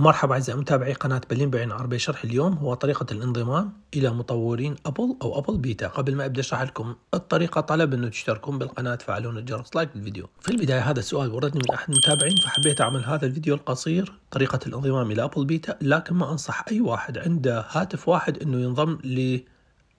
مرحبا أعزائي متابعي قناة بلين بعين عربي شرح اليوم هو طريقة الانضمام إلى مطورين أبل أو أبل بيتا قبل ما أبدأ أشرح لكم الطريقة طلب أنه تشتركون بالقناة تفعلون الجرس لايك للفيديو في البداية هذا السؤال وردني من أحد المتابعين فحبيت أعمل هذا الفيديو القصير طريقة الانضمام إلى أبل بيتا لكن ما أنصح أي واحد عنده هاتف واحد أنه ينضم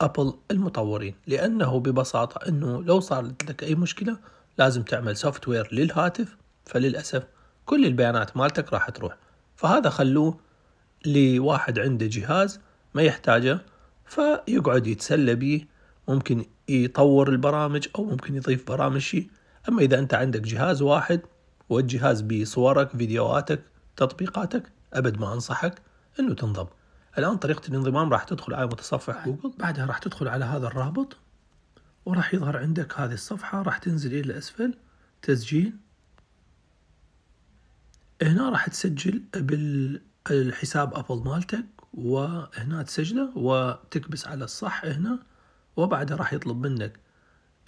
ابل المطورين لأنه ببساطة أنه لو صار لك أي مشكلة لازم تعمل سوفت وير للهاتف فللأسف كل البيانات مالتك راح تروح فهذا خلوه لواحد عنده جهاز ما يحتاجه فيقعد يتسلى بيه ممكن يطور البرامج أو ممكن يضيف برامج شيء أما إذا أنت عندك جهاز واحد والجهاز به صورك فيديوهاتك تطبيقاتك أبد ما أنصحك أنه تنضم الآن طريقة الانضمام راح تدخل على متصفح جوجل بعدها راح تدخل على هذا الرابط وراح يظهر عندك هذه الصفحة راح تنزل إلى الاسفل تسجيل هنا راح تسجل بالحساب ابل مالتك وهنا تسجله وتكبس على الصح هنا وبعدها راح يطلب منك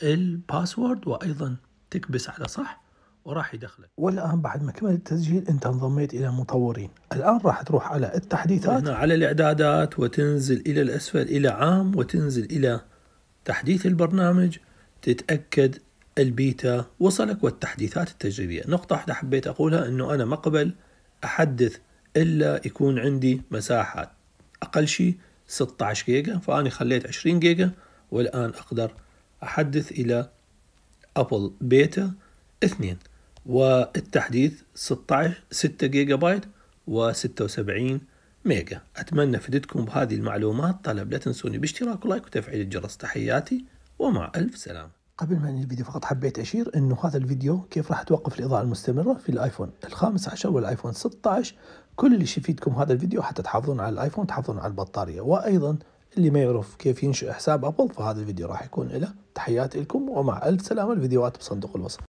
الباسورد وايضا تكبس على صح وراح يدخلك والان بعد ما كملت التسجيل انت انضميت الى مطورين الان راح تروح على التحديثات هنا على الاعدادات وتنزل الى الاسفل الى عام وتنزل الى تحديث البرنامج تتاكد البيتا وصلك والتحديثات التجريبية نقطة واحدة حبيت أقولها أنه أنا مقبل أحدث إلا يكون عندي مساحة أقل شيء 16 جيجا فأنا خليت 20 جيجا والآن أقدر أحدث إلى أبل بيتا 2 والتحديث 16 6 جيجا بايت و76 ميجا أتمنى فدتكم بهذه المعلومات طلب لا تنسوني باشتراك ولايك وتفعيل الجرس تحياتي ومع ألف سلامة قبل ما ننهي الفيديو فقط حبيت أشير أنه هذا الفيديو كيف راح توقف الإضاءة المستمرة في الآيفون الخامس عشر والآيفون 16 كل اللي يفيدكم هذا الفيديو حتى تحافظون على الآيفون تحافظون على البطارية وأيضا اللي ما يعرف كيف ينشئ حساب أبل فهذا الفيديو راح يكون له تحياتي لكم ومع ألف سلامة الفيديوهات بصندوق الوصف